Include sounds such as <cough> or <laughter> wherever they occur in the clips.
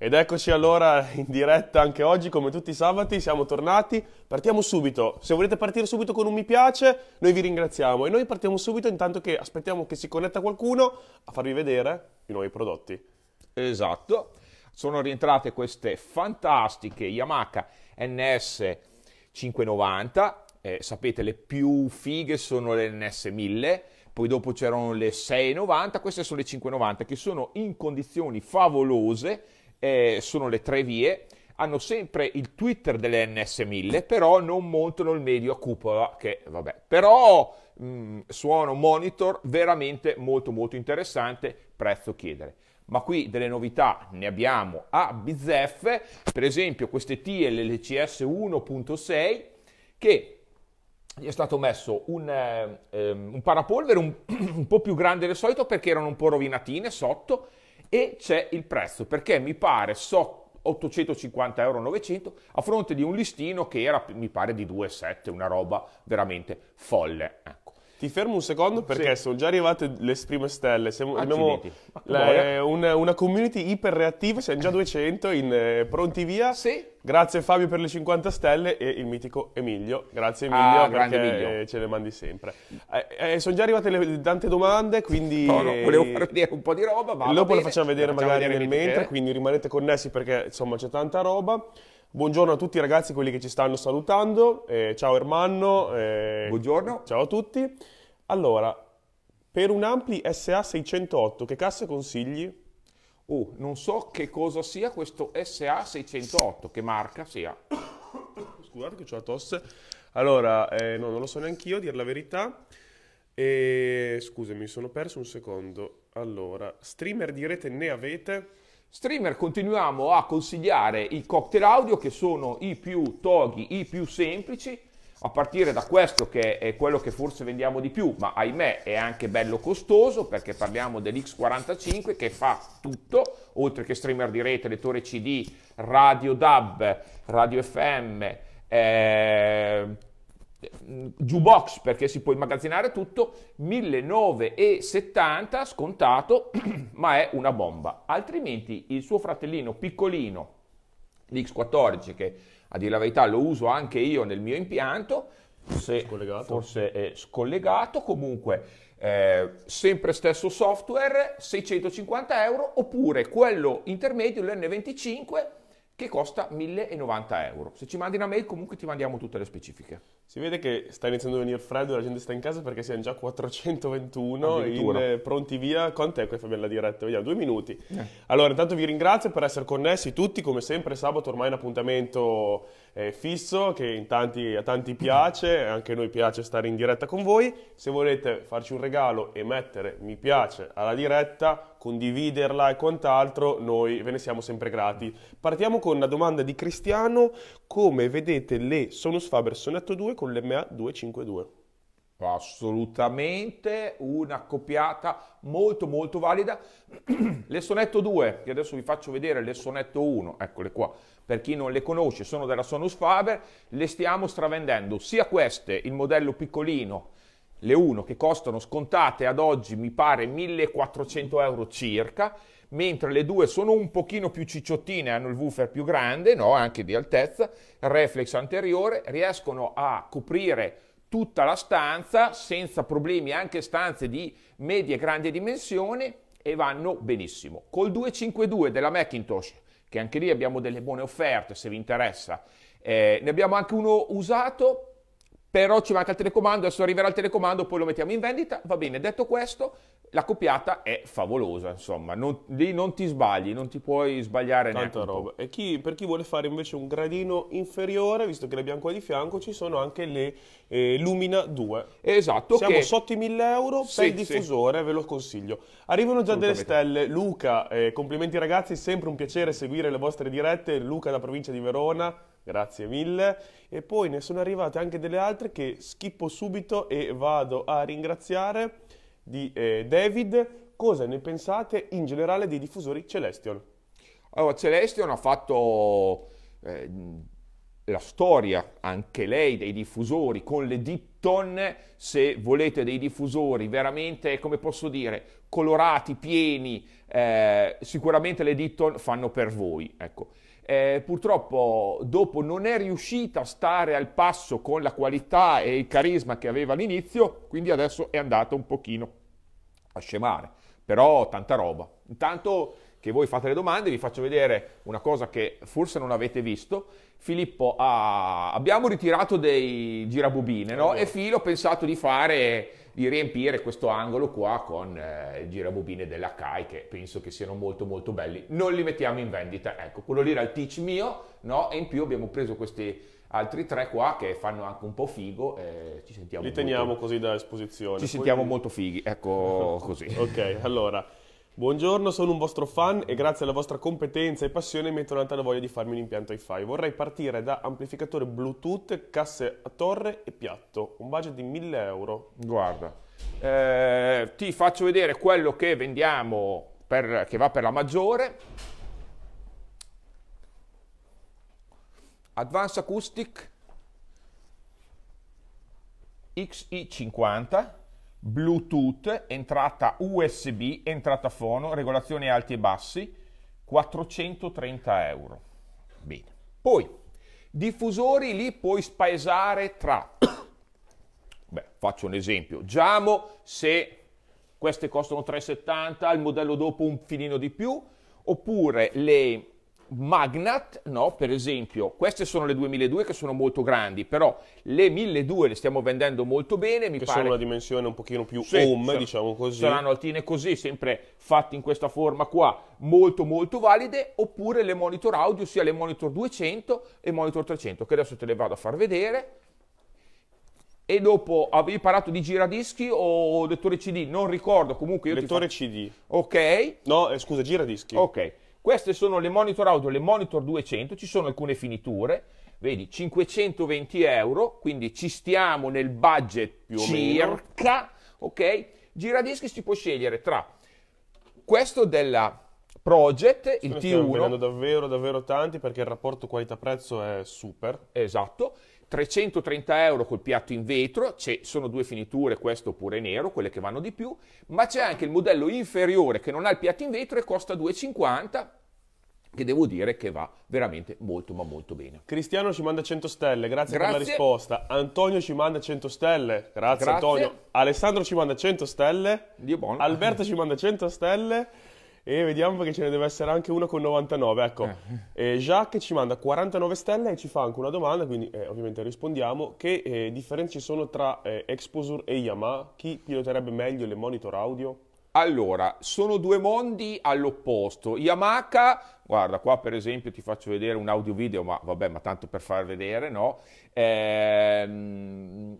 Ed eccoci allora in diretta anche oggi, come tutti i sabati, siamo tornati. Partiamo subito. Se volete partire subito con un mi piace, noi vi ringraziamo. E noi partiamo subito intanto che aspettiamo che si connetta qualcuno a farvi vedere i nuovi prodotti. Esatto. Sono rientrate queste fantastiche Yamaha NS 590. Eh, sapete, le più fighe sono le NS 1000 poi dopo c'erano le 6,90, queste sono le 5,90 che sono in condizioni favolose eh, sono le tre vie, hanno sempre il Twitter delle NS1000, però non montano il medio a cupola, che vabbè, però mh, mm, suono monitor veramente molto molto interessante, prezzo chiedere. Ma qui delle novità ne abbiamo a bizzeffe, per esempio queste TLCS 1.6 che gli è stato messo un, eh, un parapolvere un, <clears throat> un po' più grande del solito perché erano un po' rovinatine sotto e c'è il prezzo perché mi pare so 850 euro 900 a fronte di un listino che era mi pare di 2,7 una roba veramente folle eh. Ti fermo un secondo perché sì. sono già arrivate le prime stelle. Siamo, ah, abbiamo le, eh, una, una, community iperreattiva, siamo già 200 in, eh, pronti via. Sì. Grazie Fabio per le 50 stelle e il mitico Emilio. Grazie ah, Emilio ah, perché Emilio. ce le mandi sempre. Eh, eh, sono già arrivate le, tante domande, quindi... No, no, volevo far vedere un po' di roba, ma... Dopo lo facciamo vedere lo facciamo magari vedere nel mentre, quindi rimanete connessi perché insomma c'è tanta roba. Buongiorno a tutti ragazzi, quelli che ci stanno salutando. Eh, ciao Ermanno. Eh, Buongiorno. Ciao a tutti. Allora, per un Ampli SA608 che cassa consigli? Oh, non so che cosa sia questo SA608, che marca sia. Scusate che ho la tosse. Allora, eh, no, non lo so neanche io, a dir la verità. E... Scusami, sono perso un secondo. Allora, streamer di rete ne avete? Streamer continuiamo a consigliare i cocktail audio che sono i più toghi, i più semplici, a partire da questo che è quello che forse vendiamo di più, ma ahimè è anche bello costoso perché parliamo dell'X45 che fa tutto, oltre che streamer di rete, lettore CD, radio DAB, radio FM, eh, eh, jukebox perché si può immagazzinare tutto, 1970 scontato, <clears throat> ma è una bomba. Altrimenti il suo fratellino piccolino, l'X14, che a dire la verità lo uso anche io nel mio impianto, se scollegato. forse è scollegato, comunque eh, sempre stesso software, 650 euro, oppure quello intermedio, l'N25, che costa 1090 euro. Se ci mandi una mail comunque ti mandiamo tutte le specifiche. Si vede che sta iniziando a venire freddo e la gente sta in casa perché siamo già 421 in, eh, pronti via. Con te, qui Fabian la diretta, vediamo, due minuti. Eh. Allora, intanto vi ringrazio per essere connessi tutti, come sempre sabato ormai è un appuntamento eh, fisso che tanti, a tanti piace, <laughs> anche a noi piace stare in diretta con voi. Se volete farci un regalo e mettere mi piace alla diretta, condividerla e quant'altro, noi ve ne siamo sempre grati. Partiamo con una domanda di Cristiano, come vedete le Sonus Faber Sonetto 2 con l'MA252? Assolutamente una copiata molto molto valida. <clears throat> le Sonetto 2, che adesso vi faccio vedere, le Sonetto 1, eccole qua, per chi non le conosce, sono della Sonus Faber, le stiamo stravendendo, sia queste, il modello piccolino, le 1 che costano scontate ad oggi mi pare 1400 euro circa, mentre le 2 sono un pochino più cicciottine, hanno il woofer più grande, no, anche di altezza, reflex anteriore, riescono a coprire tutta la stanza senza problemi, anche stanze di medie e grandi dimensioni e vanno benissimo. Col 252 della Macintosh, che anche lì abbiamo delle buone offerte se vi interessa, eh, ne abbiamo anche uno usato però ci manca il telecomando, adesso arriverà il telecomando, poi lo mettiamo in vendita, va bene, detto questo, la copiata è favolosa, insomma, non, lì non ti sbagli, non ti puoi sbagliare Tanta roba. E chi, per chi vuole fare invece un gradino inferiore, visto che le abbiamo qua di fianco, ci sono anche le eh, Lumina 2. Esatto. Siamo che... sotto i 1000 euro sì, per il diffusore, sì. ve lo consiglio. Arrivano già delle stelle. Luca, eh, complimenti ragazzi, sempre un piacere seguire le vostre dirette. Luca da provincia di Verona. Grazie mille. E poi ne sono arrivate anche delle altre che schippo subito e vado a ringraziare di eh, David. Cosa ne pensate in generale dei diffusori Celestion? Allora, Celestion ha fatto eh, la storia, anche lei, dei diffusori con le Dipton. Se volete dei diffusori veramente, come posso dire, colorati, pieni, eh, sicuramente le Dipton fanno per voi. Ecco eh, purtroppo dopo non è riuscita a stare al passo con la qualità e il carisma che aveva all'inizio, quindi adesso è andata un pochino a scemare. Però tanta roba. Intanto che voi fate le domande, vi faccio vedere una cosa che forse non avete visto. Filippo, ha... Ah, abbiamo ritirato dei girabobine, no? E Filo ha pensato di fare di riempire questo angolo qua con eh, girabobine della CAI che penso che siano molto molto belli. Non li mettiamo in vendita, ecco, quello lì era il teach mio, no? E in più abbiamo preso questi altri tre qua che fanno anche un po' figo eh, ci sentiamo li molto, teniamo così da esposizione ci sentiamo molto fighi ecco <laughs> così ok allora Buongiorno, sono un vostro fan e grazie alla vostra competenza e passione mi è tornata la voglia di farmi un impianto hi-fi. Vorrei partire da amplificatore Bluetooth, casse a torre e piatto, un budget di 1000 euro. Guarda, eh, ti faccio vedere quello che vendiamo, per, che va per la maggiore. Advanced Acoustic XI50 Bluetooth, entrata USB, entrata fono, regolazione alti e bassi, 430 euro. Bene. Poi, diffusori li puoi spaesare tra, <coughs> beh, faccio un esempio, Giamo, se queste costano 3,70, il modello dopo un filino di più, oppure le Magnat, no, per esempio, queste sono le 2002 che sono molto grandi, però le 1200 le stiamo vendendo molto bene, mi che pare. sono una dimensione un pochino più sì, home, sono, diciamo così. Saranno altine così, sempre fatte in questa forma qua, molto molto valide, oppure le monitor audio, sia le monitor 200 e monitor 300, che adesso te le vado a far vedere. E dopo avevi parlato di giradischi o lettore CD? Non ricordo, comunque io lettore ti Lettore CD. Ok. No, eh, scusa, giradischi. Ok. Queste sono le monitor audio, le monitor 200, ci sono alcune finiture, vedi 520 euro, quindi ci stiamo nel budget più o circa, meno. ok? Giradischi si può scegliere tra questo della Project, il T1. Stiamo davvero, davvero tanti perché il rapporto qualità-prezzo è super. Esatto. 330 euro col piatto in vetro, ci sono due finiture, questo pure nero, quelle che vanno di più, ma c'è anche il modello inferiore che non ha il piatto in vetro e costa 250 che devo dire che va veramente molto ma molto bene. Cristiano ci manda 100 stelle, grazie, grazie. per la risposta. Antonio ci manda 100 stelle, grazie, grazie. Antonio. Alessandro ci manda 100 stelle. Alberto ci manda 100 stelle. E vediamo perché ce ne deve essere anche uno con 99. Ecco, eh. eh Jacques ci manda 49 stelle e ci fa anche una domanda, quindi eh, ovviamente rispondiamo. Che eh, differenze ci sono tra eh, Exposure e Yamaha? Chi piloterebbe meglio le monitor audio? Allora, sono due mondi all'opposto. Yamaha, guarda qua per esempio ti faccio vedere un audio video, ma vabbè, ma tanto per far vedere, no? Ehm,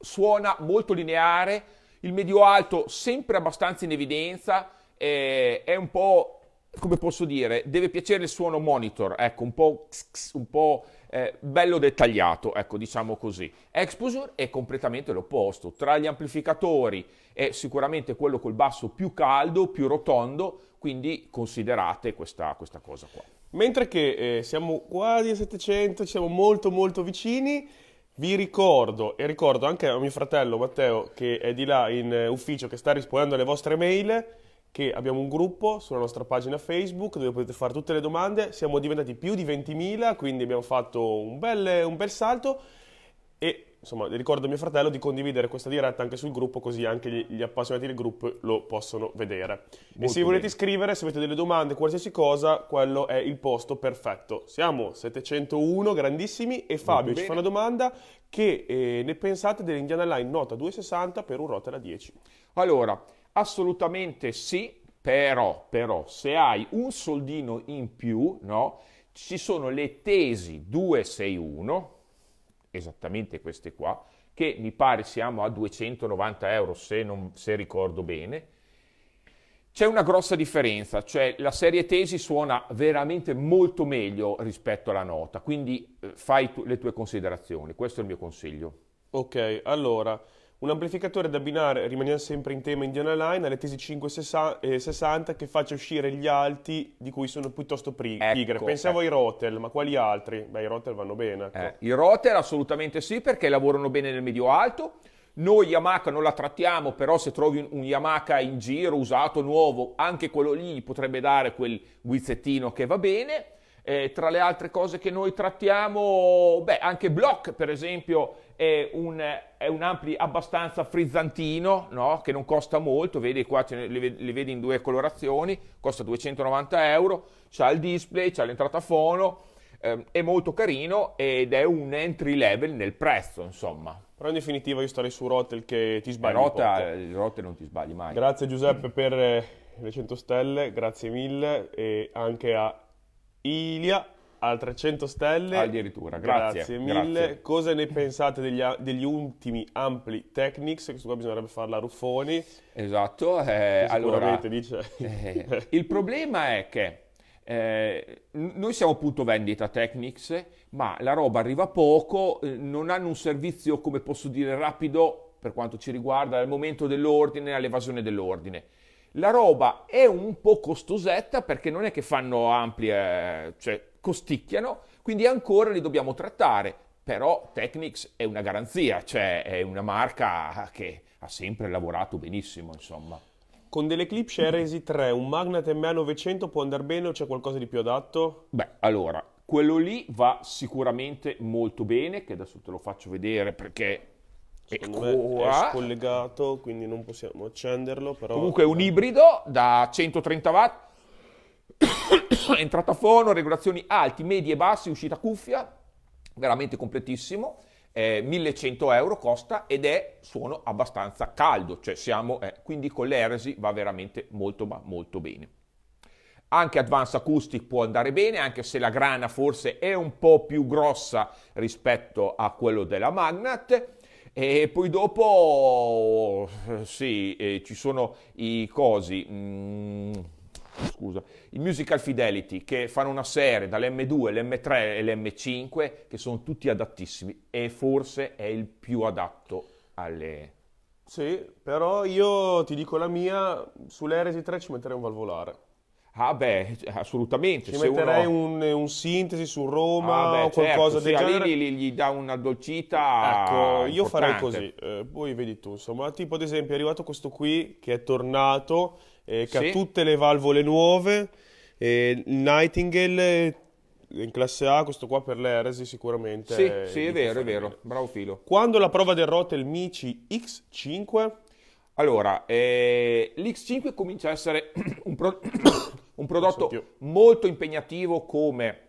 suona molto lineare, il medio alto sempre abbastanza in evidenza eh, è un po', come posso dire, deve piacere il suono monitor, ecco, un po', un po' eh, bello dettagliato, ecco, diciamo così. Exposure è completamente l'opposto, tra gli amplificatori è sicuramente quello col basso più caldo, più rotondo, quindi considerate questa, questa cosa qua. Mentre che eh, siamo quasi a 700, siamo molto molto vicini, vi ricordo e ricordo anche a mio fratello Matteo che è di là in eh, ufficio che sta rispondendo alle vostre mail che abbiamo un gruppo sulla nostra pagina Facebook dove potete fare tutte le domande, siamo diventati più di 20.000, quindi abbiamo fatto un bel, un bel salto e insomma ricordo a mio fratello di condividere questa diretta anche sul gruppo così anche gli, gli appassionati del gruppo lo possono vedere. Molto e se volete iscrivere, se avete delle domande, qualsiasi cosa, quello è il posto perfetto. Siamo 701, grandissimi, e Fabio ci fa una domanda che eh, ne pensate dell'Indiana Line Nota 260 per un Rotterdam 10. Allora, Assolutamente sì, però, però se hai un soldino in più, no, ci sono le tesi 261, esattamente queste qua, che mi pare siamo a 290 euro se, non, se ricordo bene, c'è una grossa differenza, cioè la serie tesi suona veramente molto meglio rispetto alla nota, quindi eh, fai tu le tue considerazioni, questo è il mio consiglio. Ok, allora un amplificatore da abbinare, rimaniamo sempre in tema Indiana Line, alle tesi 560 eh, che faccia uscire gli alti di cui sono piuttosto ecco, pigre. Ecco, Pensavo ecco. ai Rotel, ma quali altri? Beh, i Rotel vanno bene. Ecco. Eh, I Rotel assolutamente sì, perché lavorano bene nel medio alto. Noi Yamaha non la trattiamo, però se trovi un Yamaha in giro, usato, nuovo, anche quello lì potrebbe dare quel guizzettino che va bene. Eh, tra le altre cose che noi trattiamo, beh, anche Block, per esempio, è un, è un ampli abbastanza frizzantino, no? che non costa molto, vedi qua ne, li, li, vedi in due colorazioni, costa 290 euro, ha il display, ha l'entrata fono, ehm, è molto carino ed è un entry level nel prezzo, insomma. Però in definitiva io starei su Rotel che ti eh, sbagli. Rota, eh, Rotel non ti sbagli mai. Grazie Giuseppe per le 100 stelle, grazie mille e anche a Ilia al 300 stelle. Addirittura, grazie. Grazie mille. Grazie. Cosa ne pensate degli, degli, ultimi ampli Technics? Questo qua bisognerebbe farla a Ruffoni. Esatto. Eh, allora, eh, il problema è che eh, noi siamo appunto vendita Technics, ma la roba arriva poco, eh, non hanno un servizio, come posso dire, rapido per quanto ci riguarda, al momento dell'ordine, all'evasione dell'ordine. La roba è un po' costosetta perché non è che fanno ampli, eh, cioè costicchiano, quindi ancora li dobbiamo trattare. Però Technics è una garanzia, cioè è una marca che ha sempre lavorato benissimo, insomma. Con delle Eclipse Heresi 3, un Magnet MA 900 può andare bene o c'è qualcosa di più adatto? Beh, allora, quello lì va sicuramente molto bene, che adesso te lo faccio vedere perché Secondo è scollegato, quindi non possiamo accenderlo. Però... Comunque è un eh. ibrido da 130 watt entrata a fono, regolazioni alti, medie e bassi, uscita cuffia, veramente completissimo. Eh, 1100 euro costa ed è suono abbastanza caldo, cioè siamo, eh, quindi con l'Eresi va veramente molto ma molto bene. Anche Advanced Acoustic può andare bene, anche se la grana forse è un po' più grossa rispetto a quello della Magnat. E poi dopo, sì, eh, ci sono i cosi. Mm scusa, i Musical Fidelity che fanno una serie dall'M2, l'M3 e l'M5 che sono tutti adattissimi e forse è il più adatto alle... Sì, però io ti dico la mia, sull'Eresi 3 ci metterei un valvolare. Ah beh, assolutamente. Ci Se metterei uno... un, un, sintesi su Roma ah beh, o qualcosa certo, del sì, genere. Lì, gli dà una dolcita Ecco, io farei così. Eh, poi vedi tu, insomma. Tipo ad esempio è arrivato questo qui che è tornato eh, che sì. ha tutte le valvole nuove. Eh, Nightingale in classe A, questo qua per l'Eresi sicuramente. Sì, è, sì, è vero, è vero, bravo Filo. Quando la prova del Rotel Mici X5? Allora, eh, l'X5 comincia a essere <coughs> un, pro <coughs> un prodotto molto impegnativo come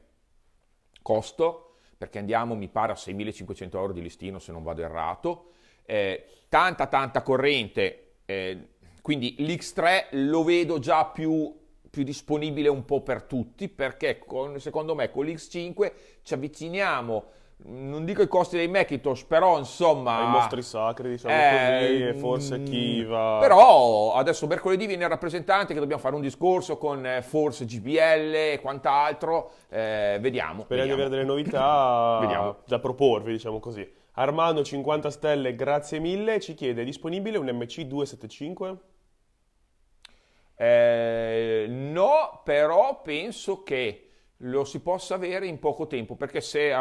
costo, perché andiamo, mi pare, a 6.500 euro di listino se non vado errato, eh, tanta tanta corrente, eh, quindi l'X3 lo vedo già più, più disponibile un po' per tutti perché con, secondo me con l'X5 ci avviciniamo non dico i costi dei Macintosh, però insomma... I mostri sacri, diciamo eh, così, mm, forse chi va... Però adesso mercoledì viene il rappresentante che dobbiamo fare un discorso con eh, forse GBL e quant'altro, eh, vediamo. Speriamo di avere delle novità <laughs> da proporvi, diciamo così. Armando 50 stelle, grazie mille, ci chiede, è disponibile un MC275? Eh, no, però penso che lo si possa avere in poco tempo, perché se,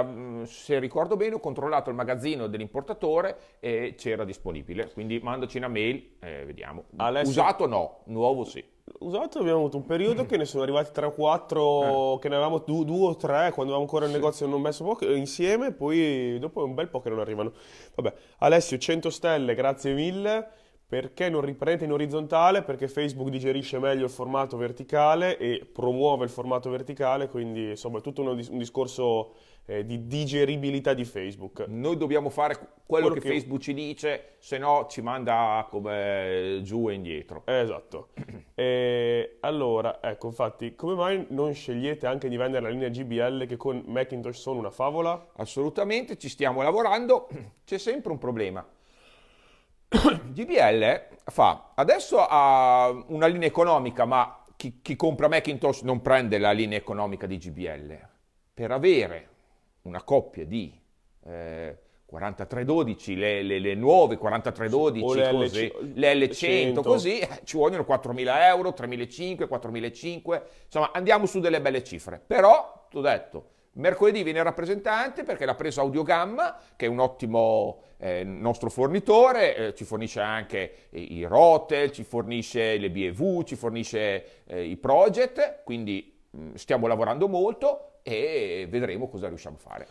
se ricordo bene ho controllato il magazzino dell'importatore e c'era disponibile, quindi mandaci una mail eh, vediamo. Alessio... Usato no, nuovo sì. Usato abbiamo avuto un periodo mm. che ne sono arrivati 3 o 4, eh. che ne avevamo 2 o 3 quando avevamo ancora il sì. negozio non messo poco, eh, insieme, poi dopo un bel po' che non arrivano. Vabbè, Alessio 100 stelle, grazie mille. Perché non riprendete in orizzontale? Perché Facebook digerisce meglio il formato verticale e promuove il formato verticale, quindi insomma è tutto un, un discorso eh, di digeribilità di Facebook. Noi dobbiamo fare quello, quello che, che, Facebook ci dice, se no ci manda come giù e indietro. Eh, esatto. <clears throat> e, allora, ecco, infatti, come mai non scegliete anche di vendere la linea GBL che con Macintosh sono una favola? Assolutamente, ci stiamo lavorando, <clears throat> c'è sempre un problema GDL <coughs> fa adesso ha una linea economica, ma chi, chi compra Macintosh non prende la linea economica di GBL. Per avere una coppia di eh, 4312, le, le, le, nuove 4312, le, l 100 così, eh, ci vogliono 4.000 euro, 3.500, 4.500, insomma andiamo su delle belle cifre. Però, ti ho detto, Mercoledì viene il rappresentante perché l'ha preso Audiogamma, che è un ottimo eh, nostro fornitore, eh, ci fornisce anche i rotel, ci fornisce le BEV, ci fornisce eh, i project, quindi mh, mm, stiamo lavorando molto e vedremo cosa riusciamo a fare.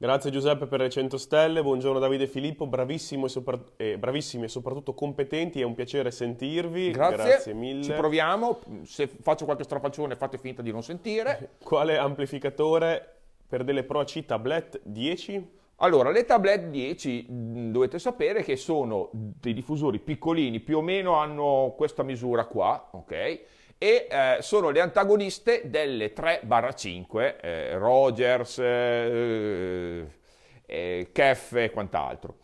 Grazie Giuseppe per le 100 stelle, buongiorno Davide Filippo, bravissimo e sopra- eh, bravissimi e soprattutto competenti, è un piacere sentirvi, grazie, grazie mille. Ci proviamo, se faccio qualche strafaccione fate finta di non sentire. <laughs> Quale amplificatore per delle Pro C tablet 10? Allora, le tablet 10 mm, dovete sapere che sono dei diffusori piccolini, più o meno hanno questa misura qua, ok? e eh, sono le antagoniste delle 3-5, eh, Rogers, eh, eh Kef e quant'altro.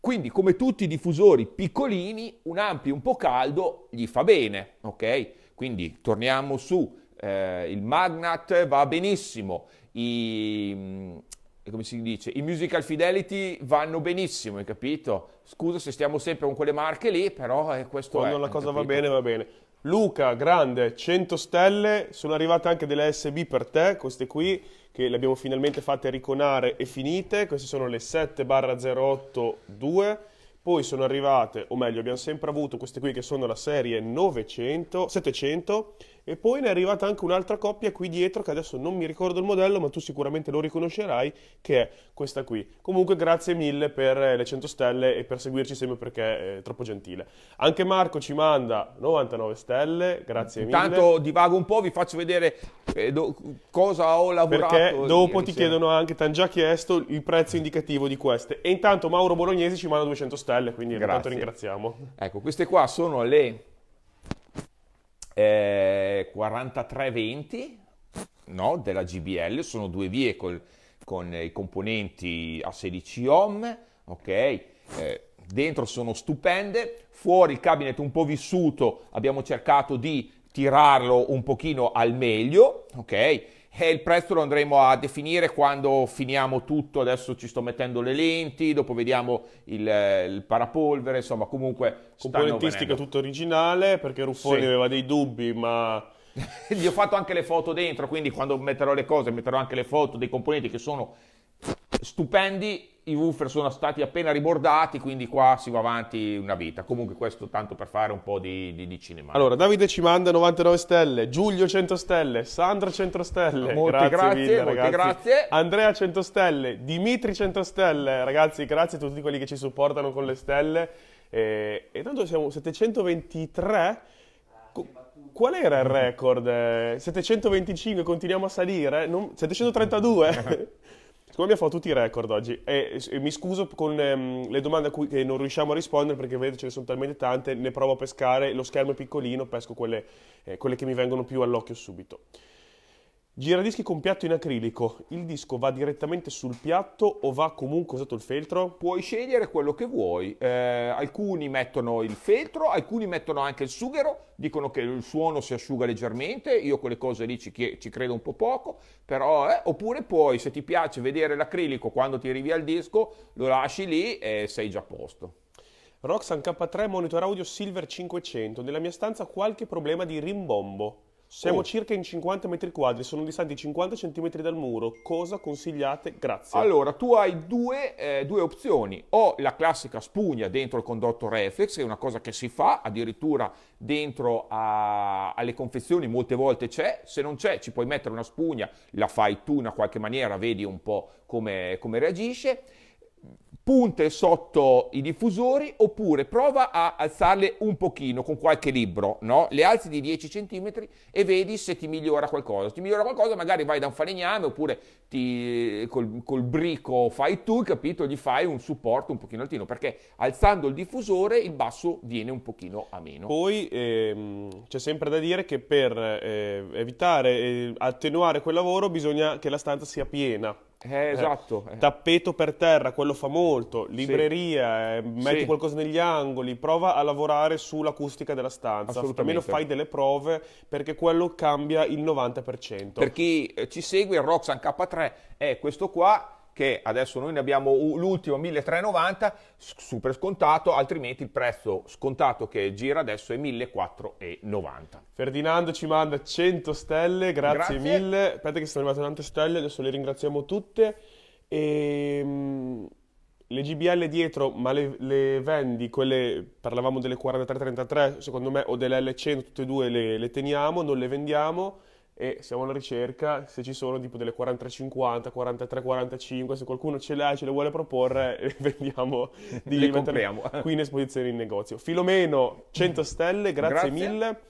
Quindi, come tutti i diffusori piccolini, un ampio un po' caldo gli fa bene, ok? Quindi torniamo su, eh, il Magnat va benissimo, i, mm, come si dice, i musical fidelity vanno benissimo, hai capito? Scusa se stiamo sempre con quelle marche lì, però è eh, questo Quando è, la cosa va bene, va bene. Luca, grande, 100 stelle, sono arrivate anche delle SB per te, queste qui, che le abbiamo finalmente fatte riconare e finite, queste sono le 7 082, poi sono arrivate, o meglio, abbiamo sempre avuto queste qui che sono la serie 900, 700, e poi ne è arrivata anche un'altra coppia qui dietro che adesso non mi ricordo il modello, ma tu sicuramente lo riconoscerai, che è questa qui. Comunque grazie mille per eh, le 100 stelle e per seguirci sempre perché è eh, troppo gentile. Anche Marco ci manda 99 stelle, grazie Intanto mille. Intanto divago un po', vi faccio vedere eh, cosa ho lavorato. Perché dopo ti chiedono anche, ti hanno già chiesto il prezzo indicativo di queste. E intanto Mauro Bolognesi ci manda 200 stelle, quindi grazie. intanto ringraziamo. Ecco, queste qua sono le eh, 4320 no, della GBL, sono due vie col, con i componenti a 16 ohm, ok? Eh, dentro sono stupende, fuori il cabinet un po' vissuto, abbiamo cercato di tirarlo un pochino al meglio, ok? E il prezzo lo andremo a definire quando finiamo tutto, adesso ci sto mettendo le lenti, dopo vediamo il, il parapolvere, insomma comunque... Componentistica tutto originale perché Ruffoni sì. aveva dei dubbi ma... <laughs> Gli ho fatto anche le foto dentro, quindi quando metterò le cose metterò anche le foto dei componenti che sono stupendi. I woofer sono stati appena ribordati, quindi qua si va avanti una vita. Comunque, questo tanto per fare un po' di, di, di cinema. Allora, Davide ci manda 99 stelle, Giulio 100 stelle, Sandra 100 stelle. <laughs> Molte grazie, grazie, mille, molte grazie. Andrea 100 stelle, Dimitri 100 stelle. Ragazzi, grazie a tutti quelli che ci supportano con le stelle. E, e tanto siamo 723. Qual era il record? 725, eh, continuiamo a salire? Non, 732? <laughs> <laughs> Secondo me abbiamo fatto tutti i record oggi. E, e mi scuso con ehm, le domande a cui non riusciamo a rispondere perché vedete ce ne sono talmente tante, ne provo a pescare, lo schermo è piccolino, pesco quelle, eh, quelle che mi vengono più all'occhio subito. Giradischi con piatto in acrilico, il disco va direttamente sul piatto o va comunque usato il feltro? Puoi scegliere quello che vuoi, eh, alcuni mettono il feltro, alcuni mettono anche il sughero, dicono che il suono si asciuga leggermente, io quelle cose lì ci, ci credo un po' poco, però eh, oppure puoi, se ti piace vedere l'acrilico quando ti arrivi al disco, lo lasci lì e sei già a posto. Roxan K3 monitor audio Silver 500, nella mia stanza qualche problema di rimbombo. Siamo oh. circa in 50 metri quadri, sono distanti 50 centimetri dal muro. Cosa consigliate? Grazie. Allora, tu hai due, eh, due, opzioni. O la classica spugna dentro il condotto reflex, che è una cosa che si fa, addirittura dentro a, alle confezioni molte volte c'è. Se non c'è, ci puoi mettere una spugna, la fai tu in qualche maniera, vedi un po' come, come reagisce punte sotto i diffusori oppure prova a alzarle un pochino con qualche libro, no? Le alzi di 10 cm e vedi se ti migliora qualcosa. Se ti migliora qualcosa magari vai da un falegname oppure ti, col, col, brico fai tu, capito? Gli fai un supporto un pochino altino perché alzando il diffusore il basso viene un pochino a meno. Poi ehm, c'è sempre da dire che per eh, evitare, eh, attenuare quel lavoro bisogna che la stanza sia piena eh, eh, esatto. Eh, tappeto per terra, quello fa molto, libreria, sì. eh, metti sì. qualcosa negli angoli, prova a lavorare sull'acustica della stanza, almeno fai delle prove perché quello cambia il 90%. Per chi eh, ci segue, il Roxan K3 è questo qua, che adesso noi ne abbiamo l'ultimo 1390 super scontato, altrimenti il prezzo scontato che gira adesso è 1490. Ferdinando ci manda 100 stelle, grazie, grazie. mille. Aspetta che sono arrivate tante stelle, adesso le ringraziamo tutte. E ehm, le GBL dietro, ma le, le, vendi, quelle, parlavamo delle 4333, secondo me, o delle L100, tutte e due le, le, teniamo, non le vendiamo e siamo alla ricerca se ci sono tipo delle 40-50, 43-45, se qualcuno ce le ha e ce le vuole proporre, <laughs> vediamo di le compriamo. qui in esposizione in negozio. Filomeno, 100 mm-hmm. stelle, grazie, grazie. mille.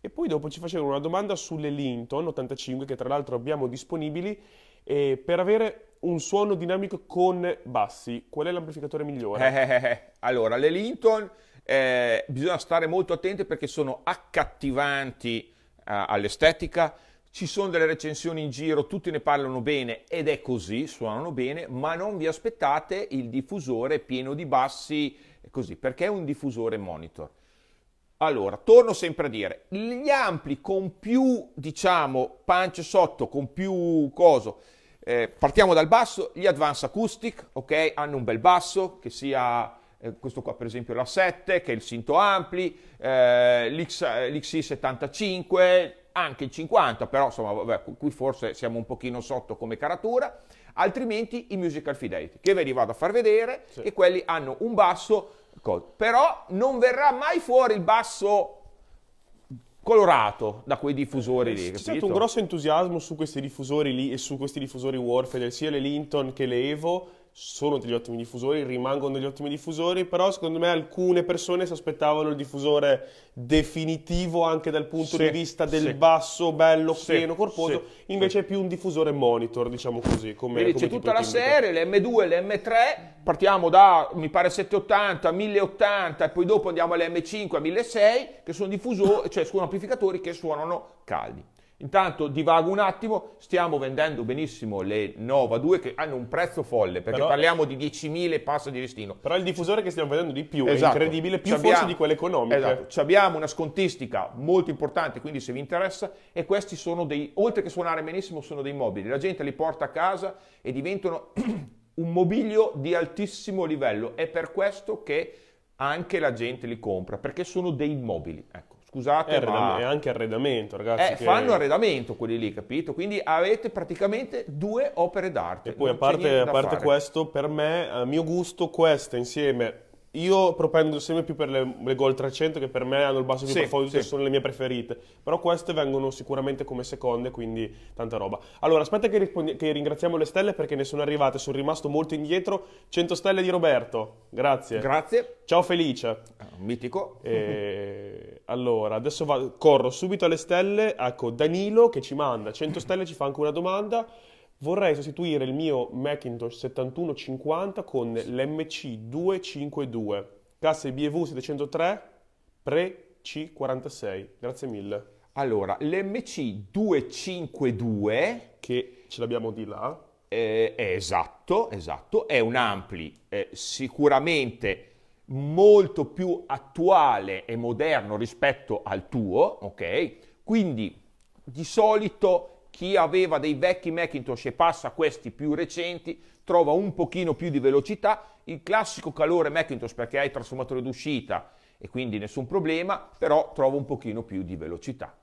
E poi dopo ci facevano una domanda sulle Linton 85 che tra l'altro abbiamo disponibili eh, per avere un suono dinamico con bassi. Qual è l'amplificatore migliore? Eh, eh, eh, eh. allora, le Linton eh, bisogna stare molto attenti perché sono accattivanti all'estetica ci sono delle recensioni in giro, tutti ne parlano bene ed è così, suonano bene, ma non vi aspettate il diffusore pieno di bassi, così, perché è un diffusore monitor. Allora, torno sempre a dire, gli ampli con più, diciamo, pancia sotto, con più coso, eh, partiamo dal basso, gli Advanced Acoustic, ok, hanno un bel basso, che sia eh, questo qua per esempio la 7, che è il Sinto Ampli, eh, l'X, eh, l'XC75, anche il 50, però insomma vabbè, qui forse siamo un pochino sotto come caratura, altrimenti i musical fidelity, che ve li vado a far vedere, sì. e quelli hanno un basso, però non verrà mai fuori il basso colorato da quei diffusori lì. C'è capito? stato un grosso entusiasmo su questi diffusori lì e su questi diffusori Warfare, sia le Linton che le Evo, sono degli ottimi diffusori, rimangono degli ottimi diffusori, però secondo me alcune persone si aspettavano il diffusore definitivo anche dal punto sì, di vista del sì. basso, bello, sì, pieno, corposo, invece è più un diffusore monitor, diciamo così. Come, Quindi come c'è tutta la serie, le m 2 le m 3 partiamo da mi pare 780, 1080 e poi dopo andiamo alle M5, 1600, che sono, diffusori, cioè, sono amplificatori che suonano caldi. Intanto divago un attimo, stiamo vendendo benissimo le Nova 2 che hanno un prezzo folle, perché però, parliamo di 10.000 passa di listino. Però il diffusore che stiamo vendendo di più esatto. è incredibile, più C'abbiamo, forse di quelle economiche. Esatto, abbiamo una scontistica molto importante, quindi se vi interessa, e questi sono dei, oltre che suonare benissimo, sono dei mobili. La gente li porta a casa e diventano <clears throat> un mobilio di altissimo livello. È per questo che anche la gente li compra, perché sono dei mobili. Ecco. Scusate, è, ma... è anche arredamento, ragazzi. Eh, che... Fanno arredamento quelli lì, capito? Quindi avete praticamente due opere d'arte. E poi, a parte, a parte questo, per me, a mio gusto, questa insieme io propendo sempre più per le, le gol 300 che per me hanno il basso più sì, profondo, sì. sono le mie preferite, però queste vengono sicuramente come seconde, quindi tanta roba. Allora, aspetta che, rispondi- che ringraziamo le stelle perché ne sono arrivate, sono rimasto molto indietro. 100 stelle di Roberto, grazie. Grazie. Ciao Felice. Ah, mitico. E... Eh, allora, adesso va- corro subito alle stelle, ecco Danilo che ci manda 100 stelle, ci fa anche una domanda vorrei sostituire il mio Macintosh 7150 con l'MC252, classe BEV 703 Pre C46. Grazie mille. Allora, l'MC252 che ce l'abbiamo di là. Eh, eh, esatto, esatto, è un ampli eh, sicuramente molto più attuale e moderno rispetto al tuo, ok? Quindi di solito chi aveva dei vecchi Macintosh e passa a questi più recenti trova un pochino più di velocità, il classico calore Macintosh perché hai il trasformatore d'uscita e quindi nessun problema, però trova un pochino più di velocità.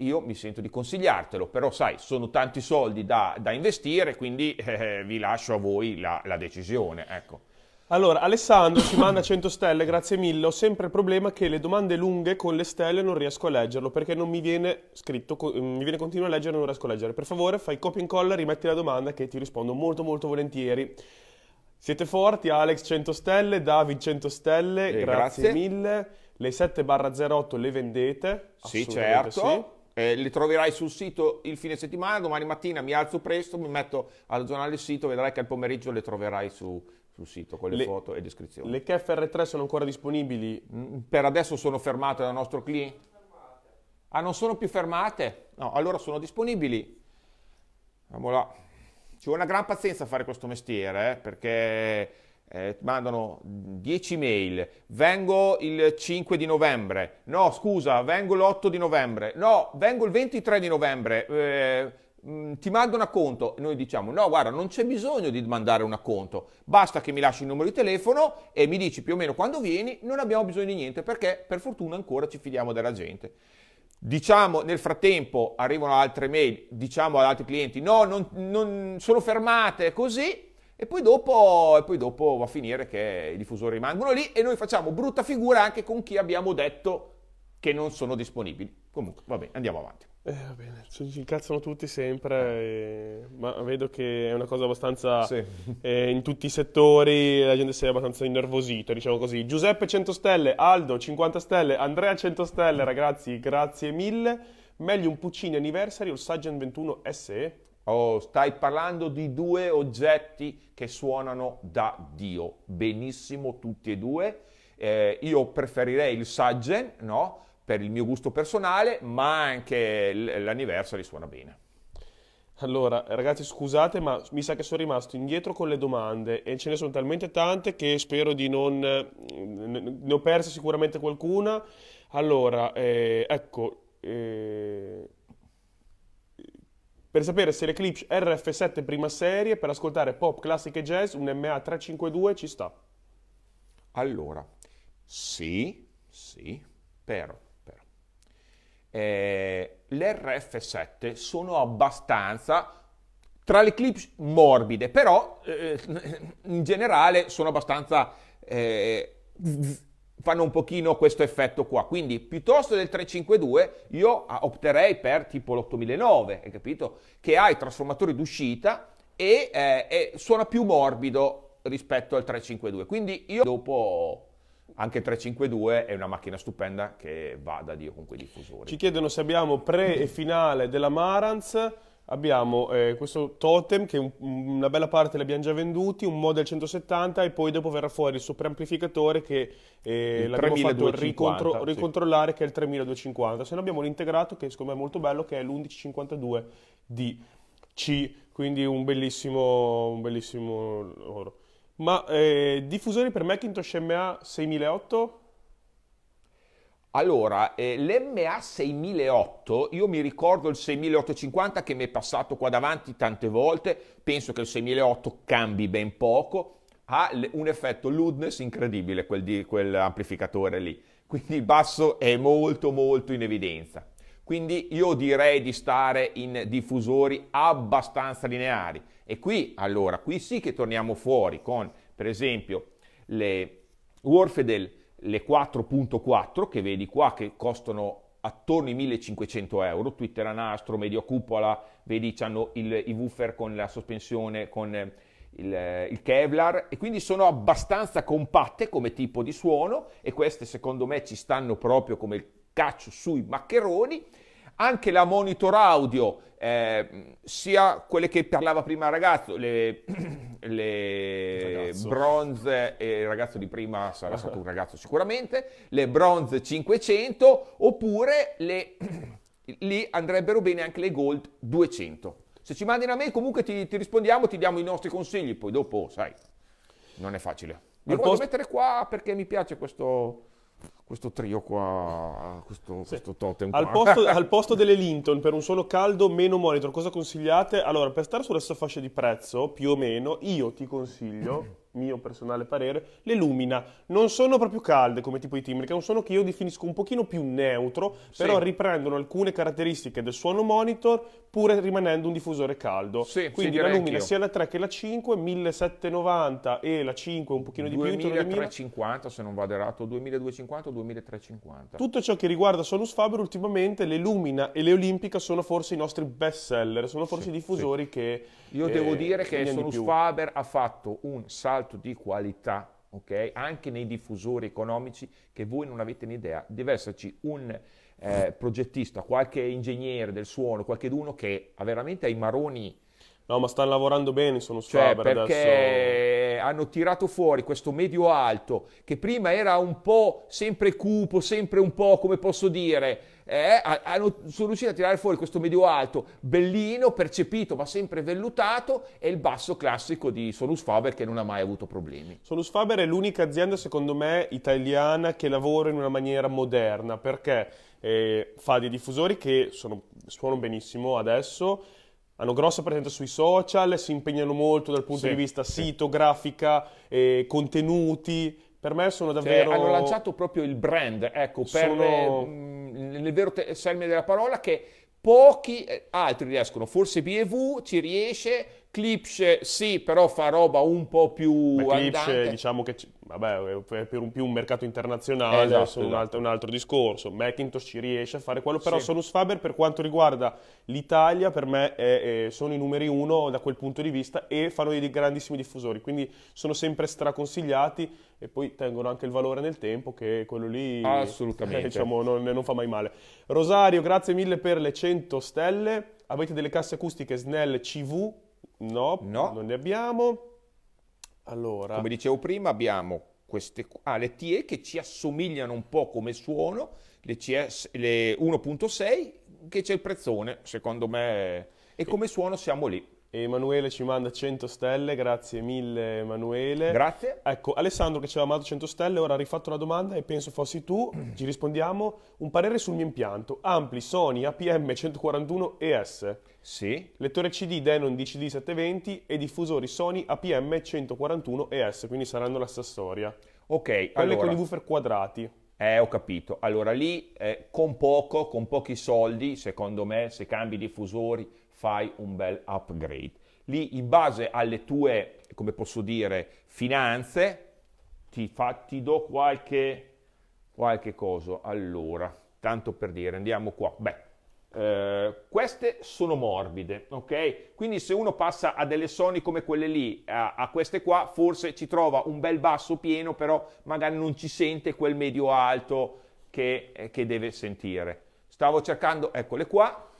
Io mi sento di consigliartelo, però sai, sono tanti soldi da, da investire, quindi <laughs> eh, vi lascio a voi la, la decisione. Ecco. Allora, Alessandro ci manda 100 stelle, grazie mille. Ho sempre il problema che le domande lunghe con le stelle non riesco a leggerlo perché non mi viene scritto, mm, mi viene continuo a leggere e non riesco a leggere. Per favore, fai copia e incolla, rimetti la domanda che ti rispondo molto molto volentieri. Siete forti, Alex 100 stelle, David 100 stelle, eh, grazie, grazie, mille. Le 7/08 barra le vendete? Sì, certo. Sì. Eh, li troverai sul sito il fine settimana, domani mattina mi alzo presto, mi metto a aggiornare il sito, vedrai che al pomeriggio le troverai su, sul sito con le, le, foto e descrizioni. Le KFR3 sono ancora disponibili? Mm, per adesso sono fermate dal nostro cliente. Ah, non sono più fermate? No, allora sono disponibili. Andiamo là. Ci vuole una gran pazienza a fare questo mestiere, eh, perché eh, mandano 10 mail, vengo il 5 di novembre, no scusa, vengo l'8 di novembre, no, vengo il 23 di novembre, eh, Mm, ti mando un acconto, e noi diciamo no, guarda, non c'è bisogno di mandare un acconto, basta che mi lasci il numero di telefono e mi dici più o meno quando vieni, non abbiamo bisogno di niente perché per fortuna ancora ci fidiamo della gente. Diciamo nel frattempo arrivano altre mail, diciamo ad altri clienti no, non, non sono fermate così e poi, dopo, e poi dopo va a finire che i diffusori rimangono lì e noi facciamo brutta figura anche con chi abbiamo detto che non sono disponibili. Comunque va bene, andiamo avanti. Eh, va bene, ci incazzano tutti sempre, eh, ma vedo che è una cosa abbastanza sì. eh, in tutti i settori, la gente si è abbastanza innervosita, diciamo così. Giuseppe 100 stelle, Aldo 50 stelle, Andrea 100 stelle, ragazzi, grazie mille. Meglio un Puccini Anniversary o il Saggian 21 SE? Oh, stai parlando di due oggetti che suonano da Dio, benissimo tutti e due. Eh, io preferirei il Saggian, no? per il mio gusto personale, ma anche l'anniversary suona bene. Allora, ragazzi, scusate, ma mi sa che sono rimasto indietro con le domande e ce ne sono talmente tante che spero di non. Mm, ne ho persa sicuramente qualcuna. Allora, eh, ecco. Eh, per sapere se l'Eclipse RF7 prima serie per ascoltare pop, classica e jazz, un MA352 ci sta. Allora, sì, sì, però eh, le RF7 sono abbastanza tra le clip morbide, però eh, in generale sono abbastanza eh, fanno un pochino questo effetto qua. Quindi piuttosto del 352 io ah, opterei per tipo l'8009, hai capito? Che ha i trasformatori d'uscita e, eh, e suona più morbido rispetto al 352. Quindi io dopo anche 352 è una macchina stupenda che va da Dio con quei diffusori. Ci chiedono se abbiamo pre e finale della Marantz, abbiamo eh, questo totem che un, una bella parte l'abbiamo già venduti, un model 170 e poi dopo verrà fuori il preamplificatore che eh, l'abbiamo fatto ricontro, ricontrollare sì. che è il 3250, se no abbiamo l'integrato che secondo me è molto bello che è l'1152 DC, quindi un bellissimo, un bellissimo oro. Ma eh, diffusori per Macintosh MA 6008? Allora, eh, l'MA 6008, io mi ricordo il 6850 che mi è passato qua davanti tante volte, penso che il 6008 cambi ben poco, ha un effetto ludness incredibile quel di, quell'amplificatore lì, quindi il basso è molto molto in evidenza. Quindi io direi di stare in diffusori abbastanza lineari. E qui, allora, qui sì che torniamo fuori con, per esempio, le Warfedel, le 4.4, che vedi qua, che costano attorno ai 1500 euro, Twitter a nastro, medio cupola, vedi hanno il, i woofer con la sospensione, con eh, il, eh, il, Kevlar e quindi sono abbastanza compatte come tipo di suono e queste secondo me ci stanno proprio come il caccio sui maccheroni anche la monitor audio, eh, sia quelle che parlava prima il ragazzo, le, <clears throat> le ragazzo. bronze, e il ragazzo di prima sarà ah. stato un ragazzo sicuramente, le bronze 500 oppure le, <clears throat> lì andrebbero bene anche le gold 200. Se ci mandi una mail comunque ti, ti rispondiamo, ti diamo i nostri consigli, poi dopo sai, non è facile. Mi voglio mettere qua perché mi piace questo questo trio qua, questo, sì. questo totem qua. Al posto, <laughs> al posto, delle Linton per un suono caldo, meno monitor, cosa consigliate? Allora, per stare sulla stessa fascia di prezzo, più o meno, io ti consiglio, <clears throat> mio personale parere, le Lumina. Non sono proprio calde come tipo di timbre, che è un suono che io definisco un pochino più neutro, però sì. riprendono alcune caratteristiche del suono monitor, pure rimanendo un diffusore caldo. Sì, Quindi la lumina sia la 3 che la 5, 1790 e la 5 un pochino 2000, di più. 2350 se non vado errato, 2250 o 2350. Tutto ciò che riguarda Sonus Faber ultimamente, le Lumina e le Olimpica sono forse i nostri best seller, sono forse sì, i diffusori sì. che... Io eh, devo dire che Solus di Faber ha fatto un salto di qualità ok? Anche nei diffusori economici che voi non avete un'idea, deve esserci un eh, progettista, qualche ingegnere del suono, qualcheduno che ha veramente ai maroni. No, ma stanno lavorando bene, sono su cioè, Faber perché hanno tirato fuori questo medio alto che prima era un po' sempre cupo, sempre un po', come posso dire, eh, hanno, sono riusciti a tirare fuori questo medio alto bellino, percepito ma sempre vellutato e il basso classico di Solus Faber che non ha mai avuto problemi. Solus Faber è l'unica azienda secondo me italiana che lavora in una maniera moderna perché eh, fa dei diffusori che sono, suonano benissimo adesso, hanno grossa presenza sui social, si impegnano molto dal punto sì, di vista sito, grafica, eh, contenuti. Per me sono cioè, davvero... Cioè, hanno lanciato proprio il brand, ecco, per sono... mh, nel vero termine della parola, che pochi eh, altri riescono. Forse BEV ci riesce, Clipsce sì, però fa roba un po' più Beh, Clipsce diciamo che vabbè, è per un, più un mercato internazionale, è esatto. Un, esatto. altro, un, altro, discorso. Macintosh ci riesce a fare quello, però sì. Sonus Faber per quanto riguarda l'Italia per me è, è, sono i numeri uno da quel punto di vista e fanno dei grandissimi diffusori, quindi sono sempre straconsigliati e poi tengono anche il valore nel tempo che quello lì Assolutamente. Eh, <laughs> diciamo, non, non fa mai male. Rosario, grazie mille per le 100 stelle. Avete delle casse acustiche Snell CV No, no, non ne abbiamo. Allora... Come dicevo prima, abbiamo queste ah, le TE che ci assomigliano un po' come suono, le, CS, le 1.6 che c'è il prezzone, secondo me, e come suono siamo lì. Emanuele ci manda 100 stelle, grazie mille Emanuele. Grazie. Ecco, Alessandro che ci aveva mandato 100 stelle, ora ha rifatto la domanda e penso fossi tu, ci rispondiamo. Un parere sul mio impianto, ampli Sony APM 141 ES. Sì. Lettore CD Denon DCD 720 e diffusori Sony APM 141 ES, quindi saranno la stessa storia. Ok, Quelle allora... con i woofer quadrati. Eh, ho capito. Allora lì, eh, con poco, con pochi soldi, secondo me, se cambi diffusori fai un bel upgrade. Lì in base alle tue, come posso dire, finanze, ti, fa, ti do qualche, qualche cosa. Allora, tanto per dire, andiamo qua. Beh, eh, queste sono morbide, ok? Quindi se uno passa a delle Sony come quelle lì, a, a, queste qua, forse ci trova un bel basso pieno, però magari non ci sente quel medio alto che, eh, che deve sentire. Stavo cercando, eccole qua,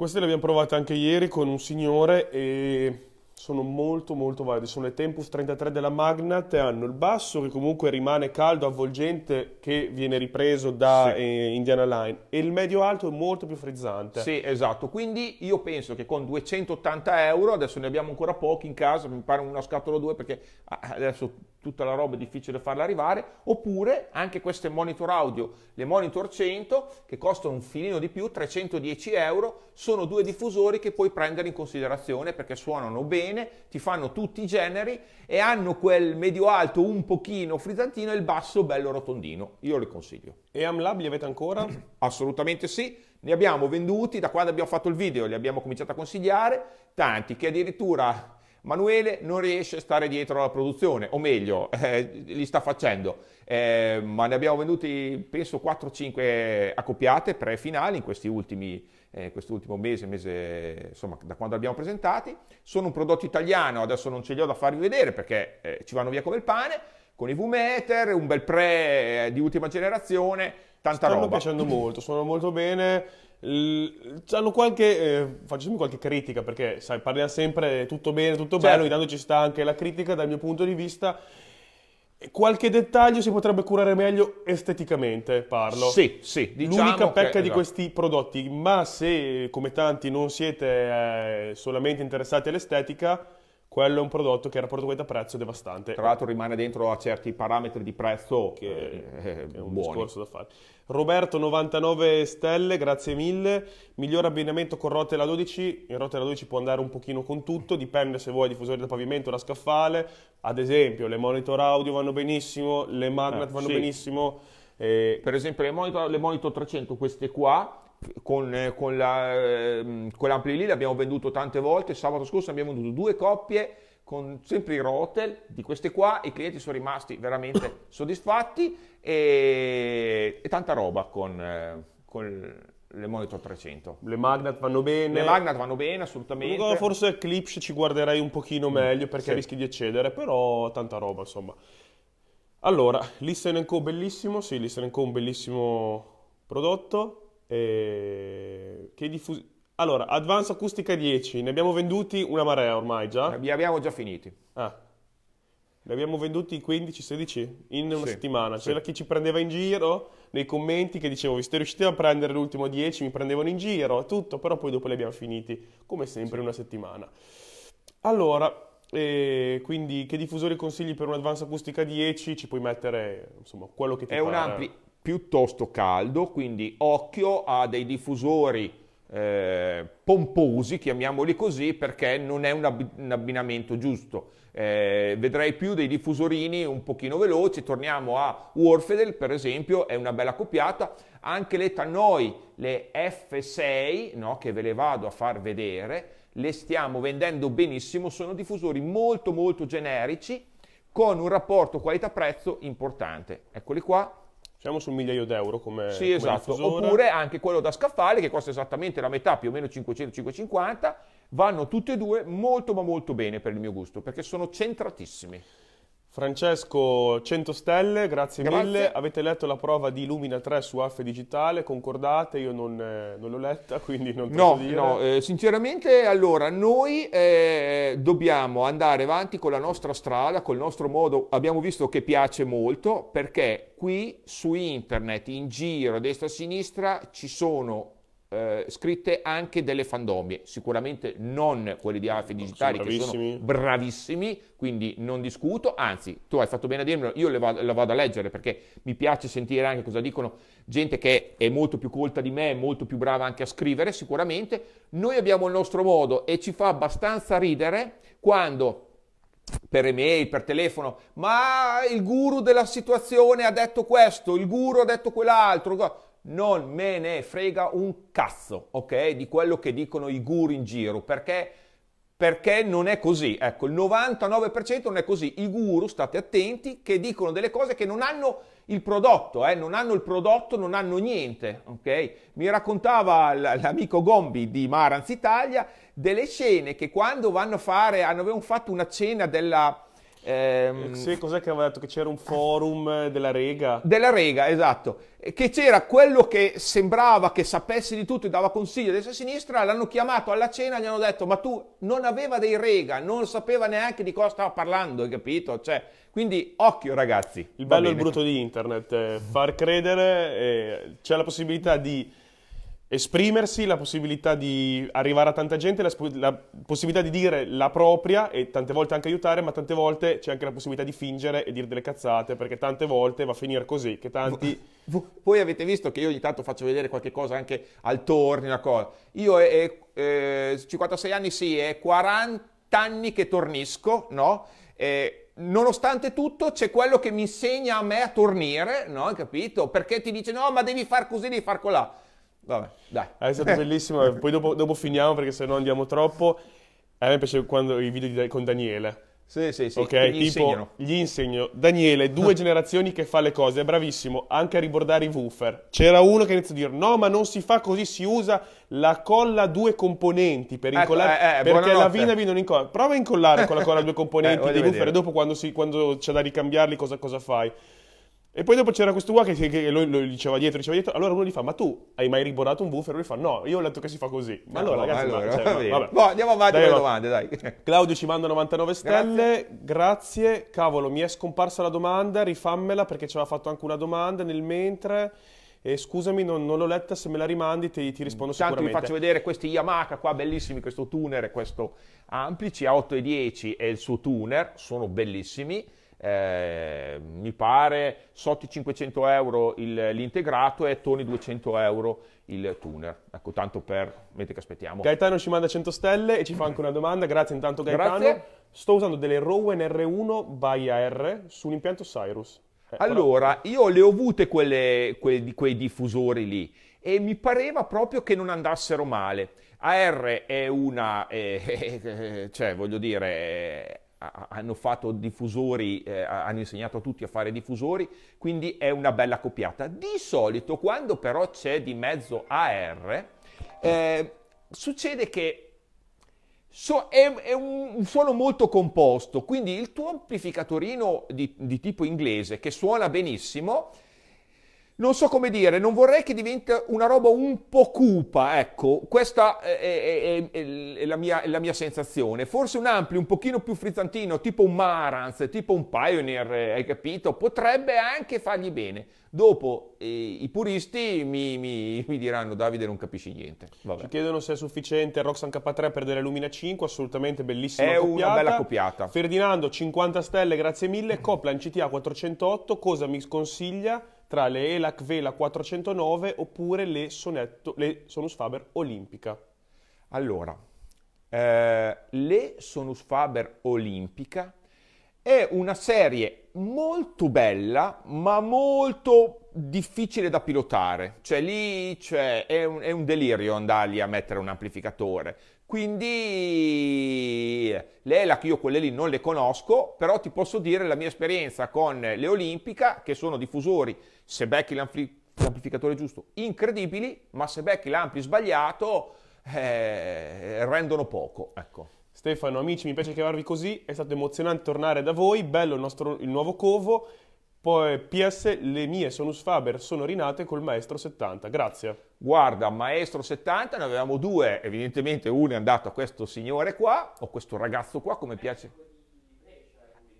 queste le abbiamo provate anche ieri con un signore e sono molto molto valide, sono le Tempus 33 della Magnat e hanno il basso che comunque rimane caldo, avvolgente, che viene ripreso da sì. eh, Indiana Line e il medio alto è molto più frizzante. Sì, esatto, quindi io penso che con 280 euro, adesso ne abbiamo ancora pochi in casa, mi pare una scatola o due perché ah, adesso tutta la roba è difficile farla arrivare, oppure anche queste monitor audio, le monitor 100 che costano un filino di più, 310 euro, sono due diffusori che puoi prendere in considerazione perché suonano bene bene, ti fanno tutti i generi e hanno quel medio alto un pochino frizzantino e il basso bello rotondino. Io le consiglio. E Amlab li avete ancora? <clears throat> Assolutamente sì. Ne abbiamo venduti, da quando abbiamo fatto il video li abbiamo cominciato a consigliare, tanti che addirittura Manuele non riesce a stare dietro alla produzione, o meglio, <laughs> eh, li sta facendo, eh, ma ne abbiamo venduti penso 4-5 accoppiate pre-finali in questi ultimi, eh, quest'ultimo mese, mese, insomma, da quando li abbiamo presentati. Sono un prodotto italiano, adesso non ce li ho da farvi vedere perché eh, ci vanno via come il pane, con i V-Meter, un bel pre eh, di ultima generazione, tanta Stanno roba. Stanno piacendo molto, suonano molto bene hanno qualche, eh, faccio qualche critica perché sai, parliamo sempre eh, tutto bene, tutto certo. bello, intanto ci sta anche la critica dal mio punto di vista. Qualche dettaglio si potrebbe curare meglio esteticamente, parlo. Sì, sì. Diciamo L'unica pecca che, di esatto. questi prodotti, ma se come tanti non siete eh, solamente interessati all'estetica, quello è un prodotto che il rapporto qualità-prezzo è devastante. Tra l'altro rimane dentro a certi parametri di prezzo che, eh, eh è un buoni. discorso da fare. Roberto 99 stelle, grazie mille. Miglior abbinamento con rotella 12, in rotella 12 può andare un pochino con tutto, dipende se vuoi diffusore da pavimento o da scaffale. Ad esempio, le monitor audio vanno benissimo, le magnet eh, vanno sì. benissimo. Eh, per esempio le monitor, le monitor 300, queste qua, con, eh, con, la, ehm, con l'ampli lì l'abbiamo venduto tante volte, sabato scorso abbiamo venduto due coppie con sempre i rotel di queste qua, i clienti sono rimasti veramente <coughs> soddisfatti e, e tanta roba con, eh, con le Monitor 300. Le Magnat vanno bene. Le Magnat vanno bene, assolutamente. Forse Clips ci guarderei un pochino mm, meglio perché sì. rischi di eccedere, però tanta roba, insomma. Allora, Listen Co bellissimo, sì, Listen Co un bellissimo prodotto. Eh, che diffus- allora, Advance Acustica 10, ne abbiamo venduti una marea ormai già. Li abbiamo già finiti. Ah. Ne abbiamo venduti 15-16 in una sì, settimana. C'era sì. chi ci prendeva in giro nei commenti che dicevo, vi siete riusciti a prendere l'ultimo 10, mi prendevano in giro, tutto, però poi dopo li abbiamo finiti, come sempre, in una settimana. Allora, e eh, quindi che diffusori consigli per un Advance acustica 10? Ci puoi mettere insomma quello che ti è pare. Un ampli, piuttosto caldo, quindi occhio a dei diffusori eh, pomposi, chiamiamoli così, perché non è un, ab- un abbinamento giusto. Eh, vedrei più dei diffusorini un pochino veloci, torniamo a Warfedel per esempio, è una bella copiata, anche le Tannoy, le F6, no, che ve le vado a far vedere, le stiamo vendendo benissimo, sono diffusori molto molto generici con un rapporto qualità-prezzo importante. Eccoli qua, siamo sul migliaio d'euro come Sì, come esatto. Diffusore. Oppure anche quello da scaffale che costa esattamente la metà, più o meno 500-550, vanno tutte e due molto ma molto bene per il mio gusto, perché sono centratissimi. Francesco, 100 stelle, grazie, grazie, mille. Avete letto la prova di Lumina 3 su F Digitale, concordate, io non, eh, non l'ho letta, <laughs> quindi non posso no, dire. No, eh, sinceramente, allora, noi eh, dobbiamo andare avanti con la nostra strada, col nostro modo, abbiamo visto che piace molto, perché qui su internet, in giro, destra e sinistra, ci sono eh, scritte anche delle fandomie, sicuramente non quelle di Alfa Digitali sono che sono bravissimi, quindi non discuto, anzi tu hai fatto bene a dirmelo, io vado, la vado a leggere perché mi piace sentire anche cosa dicono gente che è molto più colta di me, molto più brava anche a scrivere sicuramente, noi abbiamo il nostro modo e ci fa abbastanza ridere quando per email, per telefono, ma il guru della situazione ha detto questo, il guru ha detto quell'altro non me ne frega un cazzo, ok? Di quello che dicono i guru in giro, perché, perché non è così. Ecco, il 99% non è così. I guru, state attenti, che dicono delle cose che non hanno il prodotto, eh? non hanno il prodotto, non hanno niente, ok? Mi raccontava l'amico Gombi di Maranz Italia delle scene che quando vanno a fare, hanno, fatto una cena della Ehm, eh, sì, cos'è che aveva detto? Che c'era un forum della Rega? Della Rega, esatto. Che c'era quello che sembrava che sapesse di tutto e dava consigli a destra e a sinistra, l'hanno chiamato alla cena e gli hanno detto ma tu non aveva dei Rega, non sapeva neanche di cosa stava parlando, hai capito? Cioè, quindi occhio ragazzi. Il bello e il brutto di internet, eh, far credere, eh, c'è la possibilità di esprimersi, la possibilità di arrivare a tanta gente, la, la, possibilità di dire la propria e tante volte anche aiutare, ma tante volte c'è anche la possibilità di fingere e dire delle cazzate, perché tante volte va a finire così, che tanti... Voi avete visto che io ogni tanto faccio vedere qualche cosa anche al torno, una cosa. Io è, è, è eh, 56 anni sì, è 40 anni che tornisco, no? E nonostante tutto c'è quello che mi insegna a me a tornire, no? Hai Capito? Perché ti dice no, ma devi far così, devi far colà. Vabbè, dai. Ah, è stato bellissimo, <laughs> poi dopo, dopo finiamo perché se no andiamo troppo. A me piace quando i video di, con Daniele. Sì, sì, sì. Ok, gli tipo insegnano. gli insegno. Daniele, due <laughs> generazioni che fa le cose, è bravissimo, anche a ribordare i woofer. C'era uno che inizia a dire: "No, ma non si fa così, si usa la colla a due componenti per ecco, incollare eh, eh, eh perché la Vinavi non incolla. Prova a incollare con la colla a due <laughs> componenti eh, dei woofer e dopo quando, si, quando, c'è da ricambiarli cosa, cosa fai?" E poi dopo c'era questo qua che, che lo, lo diceva dietro, diceva dietro. Allora uno gli fa: Ma tu hai mai riborato un buffer? E lui fa: No, io ho letto che si fa così. Ma ah, allora, ragazzi, allora, ma, cioè, vabbè. Boh, andiamo avanti dai, con le domande, dai. <laughs> Claudio ci manda 99 stelle. Grazie. Grazie. Cavolo, mi è scomparsa la domanda. Rifammela perché ci aveva fatto anche una domanda nel mentre. E scusami, non, non l'ho letta, se me la rimandi ti, ti rispondo Intanto sicuramente. vi faccio vedere questi Yamaha qua, bellissimi, questo tuner e questo Amplici A8 e 10 e il suo tuner, sono bellissimi eh, mi pare sotto i 500 euro il, l'integrato e attorno ai 200 euro il tuner. Ecco, tanto per, mentre che aspettiamo. Gaetano ci manda 100 stelle e ci fa anche una domanda, grazie intanto Gaetano. Grazie. Sto usando delle Rowen R1 by AR su un impianto Cyrus. Eh, allora, però... io le ho avute quelle, quei, quei diffusori lì e mi pareva proprio che non andassero male. AR è una, eh, <laughs> eh, cioè voglio dire, hanno fatto diffusori, eh, hanno insegnato a tutti a fare diffusori, quindi è una bella copiata. Di solito quando però c'è di mezzo AR, eh, succede che so, è, è un, un, suono molto composto, quindi il tuo amplificatorino di, di tipo inglese che suona benissimo, non so come dire, non vorrei che diventi una roba un po' cupa, ecco, questa è, è, è, è la, mia, la, mia, sensazione. Forse un ampli, un pochino più frizzantino, tipo un Marantz, tipo un Pioneer, eh, hai capito? Potrebbe anche fargli bene. Dopo eh, i puristi mi, mi, mi, diranno Davide non capisci niente. Vabbè. Ci chiedono se è sufficiente Roxan K3 per delle Lumina 5, assolutamente bellissima È copiata. una bella copiata. Ferdinando 50 stelle, grazie mille, Coplan CTA 408, cosa mi sconsiglia? tra le ELAC Vela 409 oppure le, sonetto, le Sonus Faber Olimpica? Allora, eh, le Sonus Faber Olimpica è una serie molto bella, ma molto difficile da pilotare. Cioè lì cioè, è, un, è, un, delirio andargli a mettere un amplificatore. Quindi l'ELAC io quelle lì non le conosco, però ti posso dire la mia esperienza con le Olimpica, che sono diffusori, se becchi l'amplificatore giusto, incredibili, ma se becchi l'ampli sbagliato, eh, rendono poco. Ecco. Stefano, amici, mi piace chiamarvi così, è stato emozionante tornare da voi, bello il, nostro, il nuovo covo poi PS, le mie Sonus Faber sono rinate col Maestro 70, grazie. Guarda, Maestro 70, ne avevamo due, evidentemente uno è andato a questo signore qua, o questo ragazzo qua, come piace.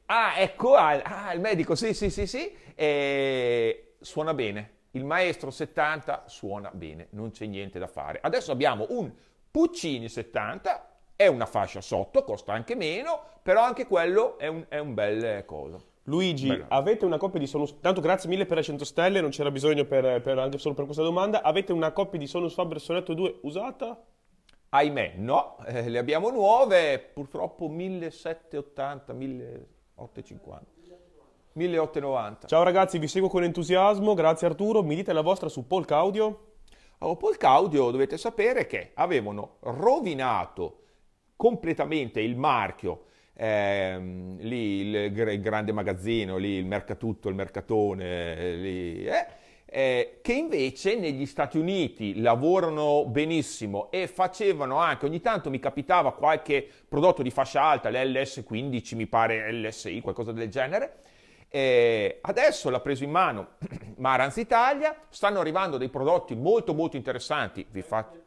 Ah, ecco, ah, il ah, medico, sì, sì, sì, sì, e... suona bene. Il Maestro 70 suona bene, non c'è niente da fare. Adesso abbiamo un Puccini 70, è una fascia sotto, costa anche meno, però anche quello è un, è un bel cosa. Luigi, Beh, avete una coppia di Sonus... Tanto grazie mille per le 100 stelle, non c'era bisogno per, per, anche solo per questa domanda. Avete una coppia di Sonus Faber Sonetto 2 usata? Ahimè, no. Eh, le abbiamo nuove, purtroppo 1780, 1850. 1890. Ciao ragazzi, vi seguo con entusiasmo, grazie Arturo. Mi dite la vostra su Polk Audio? Allora, Polk Audio dovete sapere che avevano rovinato completamente il marchio ehm, lì il, il, grande magazzino, lì il mercatutto, il mercatone, eh, lì, eh, eh, che invece negli Stati Uniti lavorano benissimo e facevano anche, ogni tanto mi capitava qualche prodotto di fascia alta, l'LS15 mi pare, LSI, qualcosa del genere, eh, adesso l'ha preso in mano <clears throat> Marans Italia, stanno arrivando dei prodotti molto molto interessanti. Vi faccio...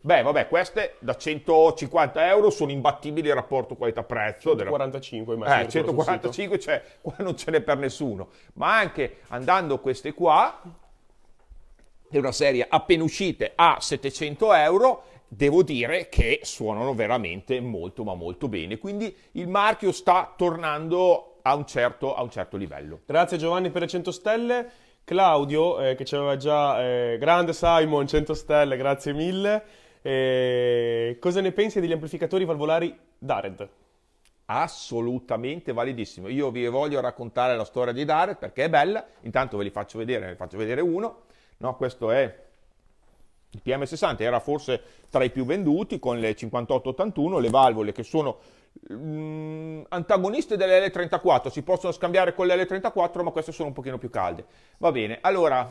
Beh, vabbè, queste da 150 euro sono imbattibili il rapporto qualità-prezzo. 145, della... immagino. Eh, 145, cioè, qua non ce n'è per nessuno. Ma anche andando queste qua, è una serie appena uscite a 700 euro, devo dire che suonano veramente molto ma molto bene. Quindi il marchio sta tornando a un certo, a un certo livello. Grazie Giovanni per le 100 stelle. Claudio, eh, che c'aveva già eh, grande Simon, 100 stelle, grazie mille. Eh, cosa ne pensi degli amplificatori valvolari Dared? Assolutamente validissimo. Io vi voglio raccontare la storia di Dared perché è bella. Intanto ve li faccio vedere, ne faccio vedere uno. No, questo è il PM60, era forse tra i più venduti con le 5881, le valvole che sono mm, antagoniste delle L34, si possono scambiare con le L34, ma queste sono un pochino più calde. Va bene, allora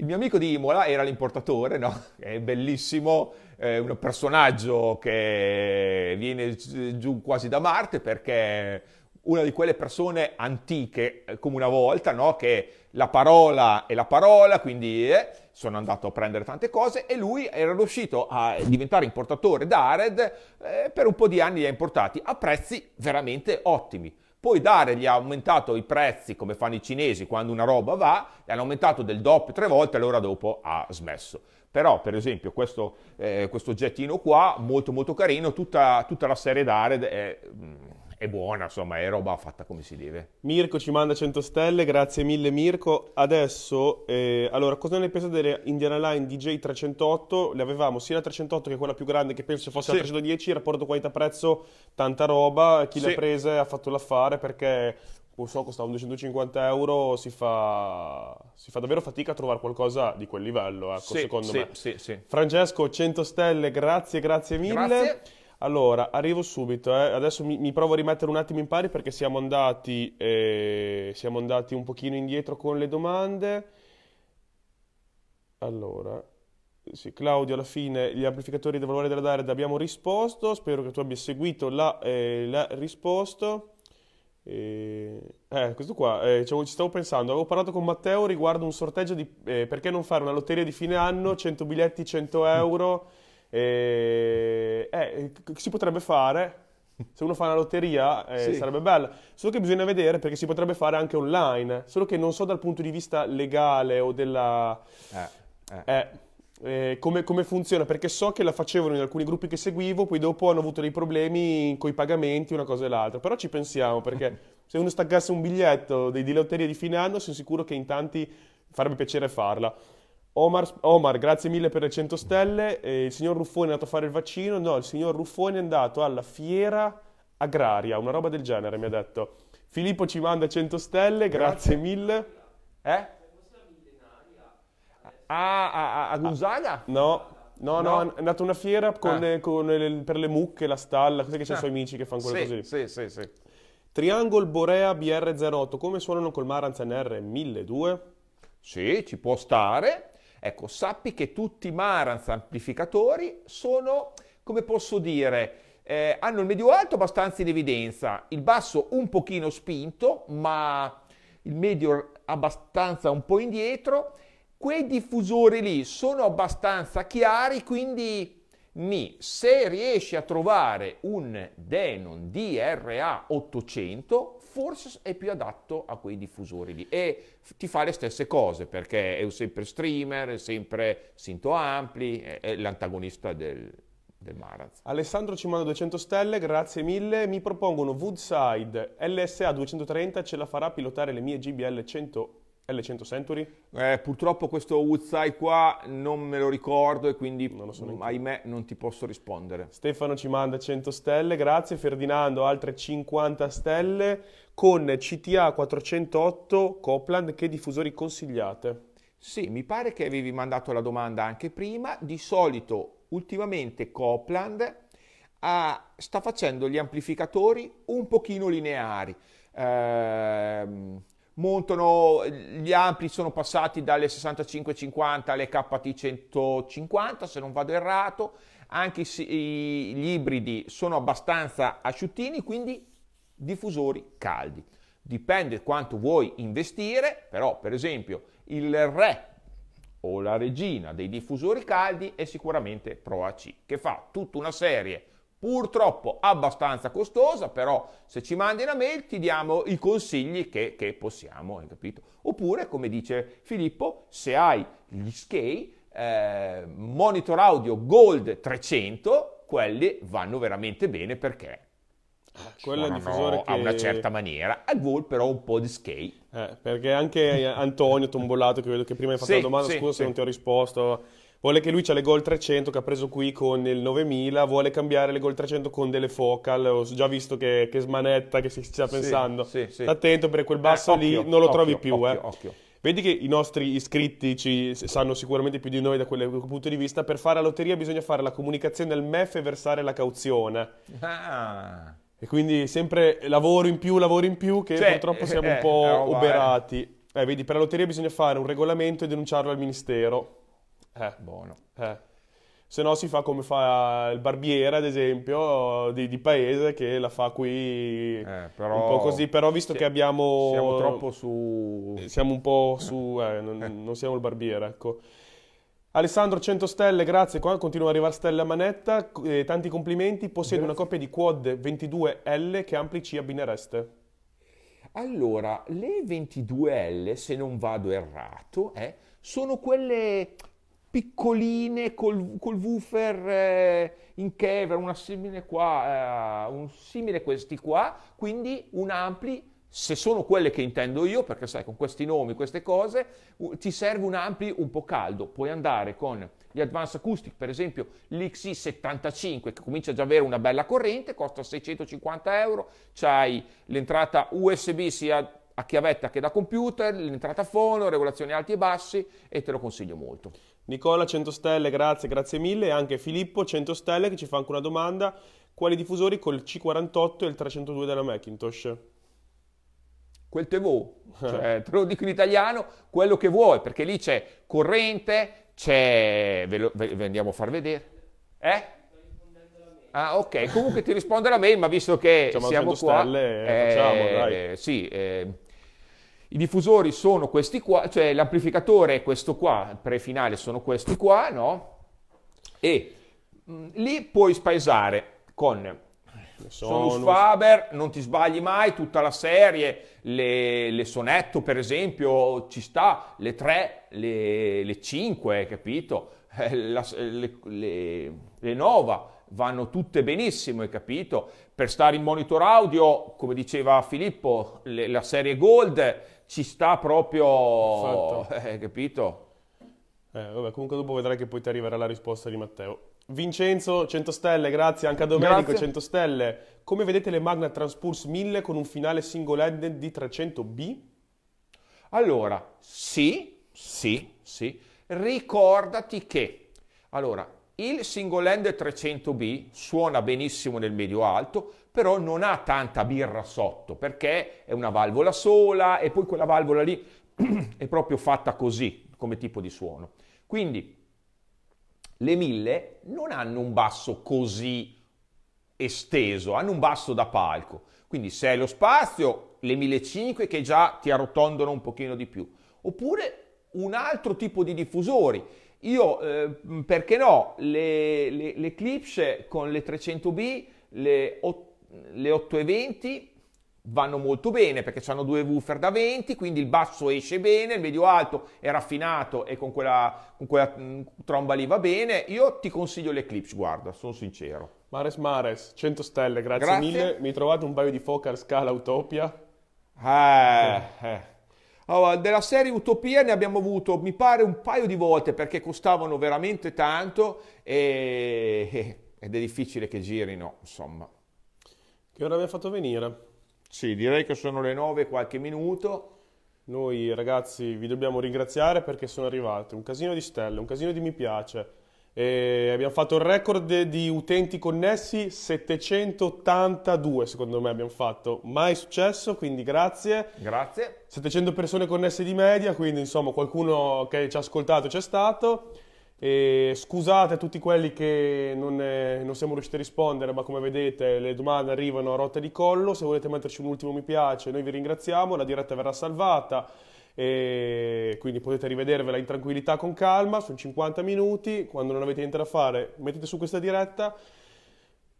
il mio amico di Imola era l'importatore, no? <laughs> È bellissimo, è un personaggio che viene giù quasi da Marte perché una di quelle persone antiche eh, come una volta, no? Che la parola è la parola, quindi eh, sono andato a prendere tante cose e lui era riuscito a diventare importatore da Ared eh, per un po' di anni li ha importati a prezzi veramente ottimi. Poi Dare gli ha aumentato i prezzi come fanno i cinesi quando una roba va, gli hanno aumentato del doppio tre volte e l'ora dopo ha smesso. Però per esempio questo, eh, questo oggettino qua, molto molto carino, tutta, tutta la serie Dare è eh, è buona, insomma, è roba fatta come si deve. Mirko ci manda 100 stelle, grazie mille Mirko. Adesso, eh, allora, cosa ne pensa delle Indiana Line DJ 308? Le avevamo sia la 308 che quella più grande, che penso fosse sì. la 310, rapporto qualità-prezzo, tanta roba, chi sì. le ha prese ha fatto l'affare perché non so, costava 250 euro, si fa, si fa, davvero fatica a trovare qualcosa di quel livello, ecco, sì, secondo sì, me. Sì, Francesco, 100 stelle, grazie, grazie mille. Grazie. Allora, arrivo subito, eh. adesso mi, mi, provo a rimettere un attimo in pari perché siamo andati, eh, siamo andati un pochino indietro con le domande. Allora, sì, Claudio, alla fine gli amplificatori del valore della DARED abbiamo risposto, spero che tu abbia seguito la, eh, la risposta. Eh, eh questo qua, eh, cioè, ci stavo pensando, avevo parlato con Matteo riguardo un sorteggio di eh, perché non fare una lotteria di fine anno, 100 biglietti, 100 euro e, eh, si potrebbe fare, se uno fa una lotteria eh, sì. sarebbe bella solo che bisogna vedere perché si potrebbe fare anche online, solo che non so dal punto di vista legale o della... Eh, eh. eh, eh come, come, funziona, perché so che la facevano in alcuni gruppi che seguivo, poi dopo hanno avuto dei problemi con i pagamenti, una cosa e l'altra. Però ci pensiamo, perché <laughs> se uno staccasse un biglietto di, di lotteria di fine anno, sono sicuro che in tanti farebbe piacere farla. Omar, Omar, grazie mille per le 100 stelle. Eh, il signor Ruffone è andato a fare il vaccino. No, il signor Ruffone è andato alla fiera agraria, una roba del genere, mi ha detto. Filippo ci manda 100 stelle, grazie, grazie mille. Eh? Ah, a, ah, a, ah, a Gusana? Ah. no. No, no, no, è andata una fiera con, ah. con le, per le mucche, la stalla, così che c'è ah. i suoi amici che fanno quelle sì, cose lì. Sì, sì, sì. Triangle Borea BR08, come suonano col Maranzan R1002? Sì, ci può stare. Ecco, sappi che tutti i Marantz amplificatori sono, come posso dire, eh, hanno il medio alto abbastanza in evidenza, il basso un pochino spinto, ma il medio abbastanza un po' indietro. Quei diffusori lì sono abbastanza chiari, quindi Ni, se riesci a trovare un Denon DRA 800, forse è più adatto a quei diffusori lì e ti fa le stesse cose perché è sempre streamer, è sempre Sinto Ampli, è, è l'antagonista del, del Maraz. Alessandro ci manda 200 stelle, grazie mille. Mi propongono Woodside LSA 230, ce la farà pilotare le mie GBL 100 l100 Century? Eh, purtroppo questo Woodside qua non me lo ricordo e quindi non so mm, ahimè non ti posso rispondere. Stefano ci manda 100 stelle, grazie. Ferdinando altre 50 stelle con CTA 408 Copland che diffusori consigliate? Sì, mi pare che avevi mandato la domanda anche prima. Di solito ultimamente Copland ha, ah, sta facendo gli amplificatori un pochino lineari. Ehm montano, gli ampli sono passati dalle 6550 alle KT 150 se non vado errato, anche gli ibridi sono abbastanza asciuttini, quindi diffusori caldi. Dipende quanto vuoi investire, però per esempio il re o la regina dei diffusori caldi è sicuramente Pro AC, che fa tutta una serie Purtroppo abbastanza costosa, però se ci mandi una mail ti diamo i consigli che, che possiamo, hai capito? Oppure, come dice Filippo, se hai gli Skei, eh, monitor audio Gold 300, quelli vanno veramente bene perché quello è il che... a una certa maniera, a gol però un po' di skate. Eh, perché anche Antonio Tombolato, che vedo che prima hai fatto sì, la domanda, sì, scusa sì. se non ti ho risposto, Vuole che lui ha le gol 300 che ha preso qui con il 9000, vuole cambiare le gol 300 con delle focal, ho già visto che, che smanetta, che si sta pensando. Sì, sì, sì. Attento perché quel eh, basso eh, lì non lo occhio, trovi più. Occhio, eh. occhio. Vedi che i nostri iscritti ci sanno sicuramente più di noi da quel punto di vista. Per fare la lotteria bisogna fare la comunicazione al MEF e versare la cauzione. Ah. E quindi sempre lavoro in più, lavoro in più, che cioè, purtroppo eh, siamo eh, un po' eh, oh, Eh, vedi, per la lotteria bisogna fare un regolamento e denunciarlo al ministero. Eh. Buono. Eh. Se no si fa come fa il barbiere, ad esempio, di, di paese, che la fa qui eh, però, un po' così. Però visto si, che abbiamo... Siamo troppo su... Eh, siamo un po' su... Eh, non, eh. non siamo il barbiere, ecco. Alessandro 100 stelle, grazie, qua continuano ad arrivare stelle a manetta, eh, tanti complimenti, possiede una coppia di quad 22L che ampli ci abbinereste? Allora, le 22L, se non vado errato, eh, sono quelle piccoline col, col woofer eh, in kever, una simile qua, eh, un simile questi qua, quindi un ampli, se sono quelle che intendo io, perché sai, con questi nomi, queste cose, ti serve un ampli un po' caldo, puoi andare con gli Advanced Acoustic, per esempio l'XC75 che comincia già ad avere una bella corrente, costa 650 euro, c'hai l'entrata USB sia a chiavetta che da computer, l'entrata fono, regolazioni alti e bassi e te lo consiglio molto. Nicola 100 stelle, grazie, grazie mille e anche Filippo 100 stelle che ci fa anche una domanda, quali diffusori col C48 e il 302 della Macintosh? Quel TV, <laughs> cioè, te lo dico in italiano, quello che vuoi, perché lì c'è corrente, c'è... ve, lo, ve, ve andiamo a far vedere. Eh? Ah, ok. Comunque ti risponde la mail, ma visto che siamo qua, stelle, eh, facciamolo, eh, dai. Eh, sì, eh, i diffusori sono questi qua, cioè l'amplificatore è questo qua, il prefinale sono questi qua, no? E mh, mm, lì puoi spaesare con Sonus. Faber, non ti sbagli mai, tutta la serie, le, le sonetto per esempio ci sta, le 3, le, le 5, capito? Eh, la, le, le, le Nova vanno tutte benissimo, hai capito? Per stare in monitor audio, come diceva Filippo, le, la serie Gold ci sta proprio, eh, capito? Eh, vabbè, comunque dopo vedrai che poi ti arriverà la risposta di Matteo. Vincenzo, 100 stelle, grazie anche a Domenico, grazie. 100 stelle. Come vedete le Magna Transpulse 1000 con un finale single ended di 300B? Allora, sì, sì, sì. Ricordati che, allora, il single ended 300B suona benissimo nel medio alto, però non ha tanta birra sotto perché è una valvola sola e poi quella valvola lì <clears throat> è proprio fatta così come tipo di suono. Quindi le 1000 non hanno un basso così esteso, hanno un basso da palco. Quindi se hai lo spazio, le 1500 che già ti arrotondano un pochino di più. Oppure un altro tipo di diffusori. Io, eh, perché no, le, le, le Eclipse con le 300B, le 8 le 8,20 vanno molto bene perché hanno due woofer da 20, quindi il basso esce bene, il medio alto è raffinato e con quella, con quella mm, tromba lì va bene. Io ti consiglio l'Eclipse, guarda, sono sincero. Mares Mares, 100 stelle, grazie, grazie. mille. Mi trovate un paio di Focal Scala Utopia? Eh, eh. Allora, della serie Utopia ne abbiamo avuto, mi pare, un paio di volte perché costavano veramente tanto e... Eh, ed è difficile che girino, insomma. Che ora vi ha fatto venire? Sì, direi che sono le 9 qualche minuto. Noi ragazzi vi dobbiamo ringraziare perché sono arrivate un casino di stelle, un casino di mi piace. E abbiamo fatto il record di utenti connessi 782 secondo me abbiamo fatto mai successo quindi grazie grazie 700 persone connesse di media quindi insomma qualcuno che ci ha ascoltato c'è stato e scusate tutti quelli che non, eh, non, siamo riusciti a rispondere, ma come vedete le domande arrivano a rotta di collo. Se volete metterci un ultimo mi piace, noi vi ringraziamo, la diretta verrà salvata. E quindi potete rivedervela in tranquillità con calma, sono 50 minuti, quando non avete niente da fare mettete su questa diretta.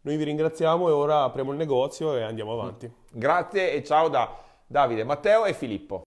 Noi vi ringraziamo e ora apriamo il negozio e andiamo avanti. Grazie e ciao da Davide, Matteo e Filippo.